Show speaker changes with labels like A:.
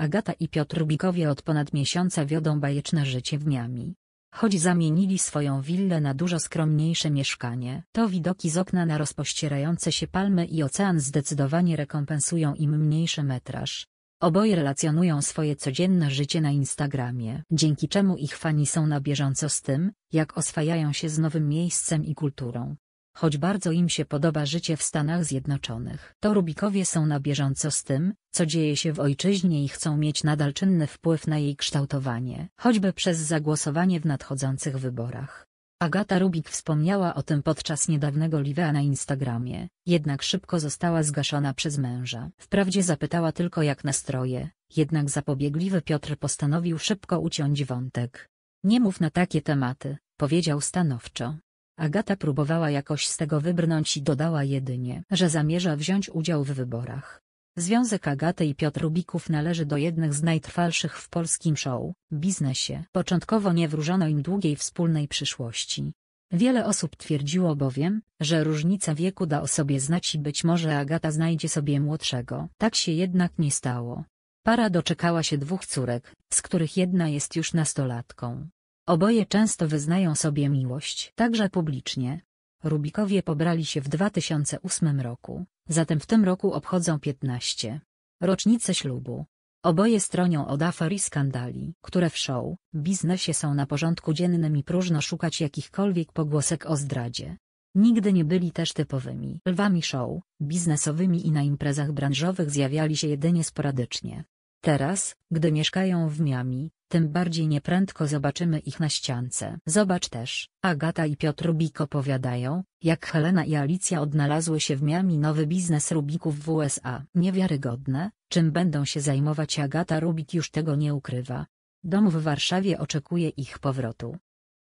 A: Agata i Piotr Bikowie od ponad miesiąca wiodą bajeczne życie w Miami. Choć zamienili swoją willę na dużo skromniejsze mieszkanie, to widoki z okna na rozpościerające się palmy i ocean zdecydowanie rekompensują im mniejszy metraż. Oboje relacjonują swoje codzienne życie na Instagramie, dzięki czemu ich fani są na bieżąco z tym, jak oswajają się z nowym miejscem i kulturą choć bardzo im się podoba życie w Stanach Zjednoczonych. To Rubikowie są na bieżąco z tym, co dzieje się w ojczyźnie i chcą mieć nadal czynny wpływ na jej kształtowanie, choćby przez zagłosowanie w nadchodzących wyborach. Agata Rubik wspomniała o tym podczas niedawnego live'a na Instagramie, jednak szybko została zgaszona przez męża. Wprawdzie zapytała tylko jak nastroje, jednak zapobiegliwy Piotr postanowił szybko uciąć wątek. Nie mów na takie tematy, powiedział stanowczo. Agata próbowała jakoś z tego wybrnąć i dodała jedynie, że zamierza wziąć udział w wyborach. Związek Agaty i Piotr Rubików należy do jednych z najtrwalszych w polskim show, biznesie. Początkowo nie wróżono im długiej wspólnej przyszłości. Wiele osób twierdziło bowiem, że różnica wieku da o sobie znać i być może Agata znajdzie sobie młodszego. Tak się jednak nie stało. Para doczekała się dwóch córek, z których jedna jest już nastolatką. Oboje często wyznają sobie miłość, także publicznie. Rubikowie pobrali się w 2008 roku, zatem w tym roku obchodzą 15. rocznicę ślubu. Oboje stronią od afer i skandali, które w show, biznesie są na porządku dziennym i próżno szukać jakichkolwiek pogłosek o zdradzie. Nigdy nie byli też typowymi lwami show, biznesowymi i na imprezach branżowych zjawiali się jedynie sporadycznie. Teraz, gdy mieszkają w Miami, tym bardziej nieprędko zobaczymy ich na ściance. Zobacz też, Agata i Piotr Rubik opowiadają, jak Helena i Alicja odnalazły się w Miami nowy biznes Rubików w USA. Niewiarygodne, czym będą się zajmować Agata Rubik już tego nie ukrywa. Dom w Warszawie oczekuje ich powrotu.